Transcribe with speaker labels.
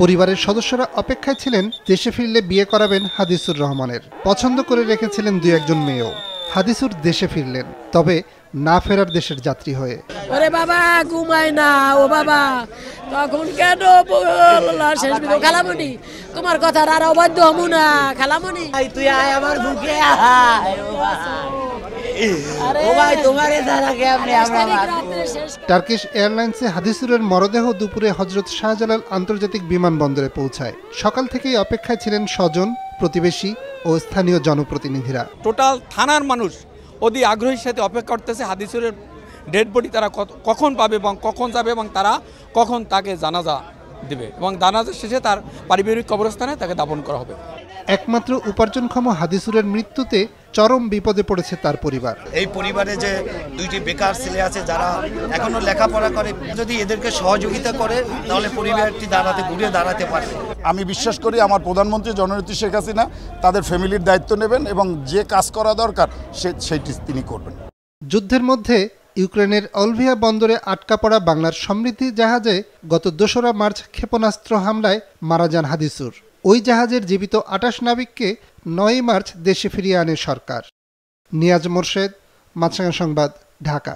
Speaker 1: পরিবারের সদস্যরা অপেক্ষায় ছিলেন দেশে ফিরলে বিয়ে করাবেন হাদিসুর রহমানের পছন্দ করে রেখেছিলেন দুই একজন মেয়েও হাদিসুর দেশে ফিরলেন তবে না ফেরার দেশের যাত্রী হয়ে
Speaker 2: ওরে বাবা ঘুমায় না ও বাবা তখন কেন শেষ তোমার কথা আর অবাধ্য হমু না খালামণি তুই আয় আমার বুকে আয়
Speaker 1: টার্কিশ এয়ারলাইন্সে হাদিসুরের মরদেহ দুপুরে হজরত শাহজালাল আন্তর্জাতিক বিমানবন্দরে পৌঁছায় সকাল থেকেই অপেক্ষায় ছিলেন স্বজন প্রতিবেশী ও স্থানীয় জনপ্রতিনিধিরা টোটাল থানার মানুষ অতি আগ্রহের সাথে অপেক্ষা করতেছে হাদিসুরের ডেড বডি তারা কখন পাবে এবং কখন যাবে এবং তারা কখন তাকে জানাজা দেবে এবং জানাজা শেষে তার পারিবারিক কবরস্থানে তাকে দাপন করা হবে একমাত্র উপার্জনক্ষম হাদিসুরের মৃত্যুতে চরম বিপদে পড়েছে তার পরিবার এই পরিবারে যে দুইটি বেকার ছেলে আছে যারা এখনো লেখাপড়া করে যদি এদেরকে সহযোগিতা করে তাহলে পরিবারটি দাঁড়াতে ঘুরে দাঁড়াতে পারে আমি বিশ্বাস করি আমার প্রধানমন্ত্রী জননেত্রী শেখ হাসিনা তাদের ফ্যামিলির দায়িত্ব নেবেন এবং যে কাজ করা দরকার সে সেটি তিনি করবেন যুদ্ধের মধ্যে ইউক্রেনের অলভিয়া বন্দরে আটকা পড়া বাংলার সমৃদ্ধি জাহাজে গত দোসরা মার্চ ক্ষেপণাস্ত্র হামলায় মারা যান হাদিসুর ওই জাহাজের জীবিত আটাশ নাবিককে নয় মার্চ দেশে ফিরিয়ে আনে সরকার নিয়াজ মোর্শেদ মাছরাঙা সংবাদ ঢাকা